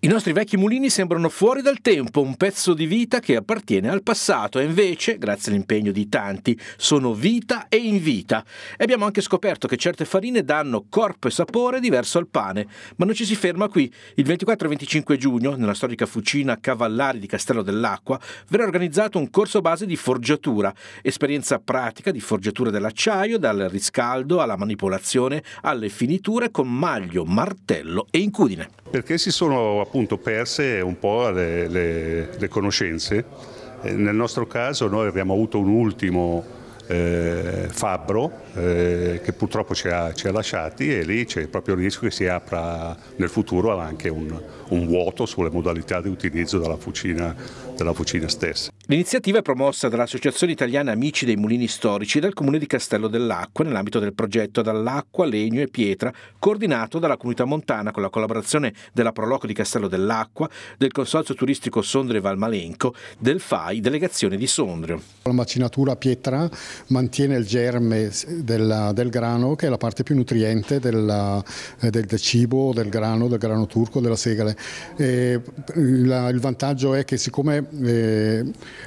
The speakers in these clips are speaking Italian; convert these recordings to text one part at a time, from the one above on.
I nostri vecchi mulini sembrano fuori dal tempo, un pezzo di vita che appartiene al passato e invece, grazie all'impegno di tanti, sono vita e in vita. E abbiamo anche scoperto che certe farine danno corpo e sapore diverso al pane. Ma non ci si ferma qui. Il 24 e 25 giugno, nella storica fucina Cavallari di Castello dell'Acqua, verrà organizzato un corso base di forgiatura, esperienza pratica di forgiatura dell'acciaio dal riscaldo alla manipolazione alle finiture con maglio, martello e incudine. Perché si sono appunto perse un po' le, le, le conoscenze. Eh, nel nostro caso noi abbiamo avuto un ultimo eh, fabbro eh, che purtroppo ci ha, ci ha, lasciati e lì c'è proprio il rischio che si apra nel futuro anche un, un vuoto sulle modalità di utilizzo della fucina della fucina stessa. L'iniziativa è promossa dall'Associazione Italiana Amici dei Mulini Storici e dal Comune di Castello dell'Acqua nell'ambito del progetto Dall'acqua, legno e pietra, coordinato dalla comunità montana con la collaborazione della Proloco di Castello dell'Acqua, del Consorzio Turistico Sondrio e Valmalenco, del FAI, delegazione di Sondrio. La macinatura pietra mantiene il germe della, del grano che è la parte più nutriente della, eh, del, del, cibo, del grano, del grano turco, della segale. E la, il vantaggio è che siccome eh,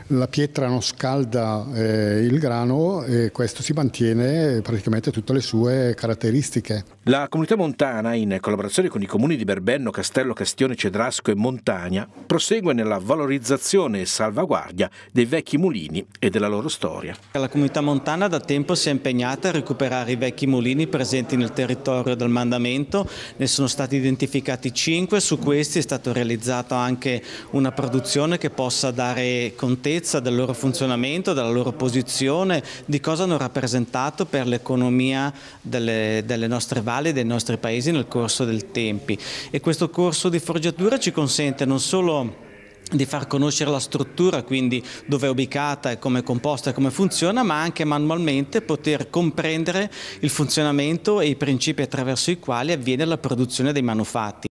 la pietra non scalda eh, il grano e questo si mantiene praticamente tutte le sue caratteristiche. La comunità montana, in collaborazione con i comuni di Berbenno, Castello, Castione, Cedrasco e Montagna, prosegue nella valorizzazione e salvaguardia dei vecchi mulini e della loro storia. La comunità montana da tempo si è impegnata a recuperare i vecchi mulini presenti nel territorio del mandamento, ne sono stati identificati cinque, su questi è stata realizzata anche una produzione che possa possa dare contezza del loro funzionamento, della loro posizione, di cosa hanno rappresentato per l'economia delle, delle, nostre valli dei nostri paesi nel corso del tempo. E questo corso di forgiatura ci consente non solo di far conoscere la struttura, quindi dove è ubicata e come è composta e come funziona, ma anche manualmente poter comprendere il funzionamento e i principi attraverso i quali avviene la produzione dei manufatti.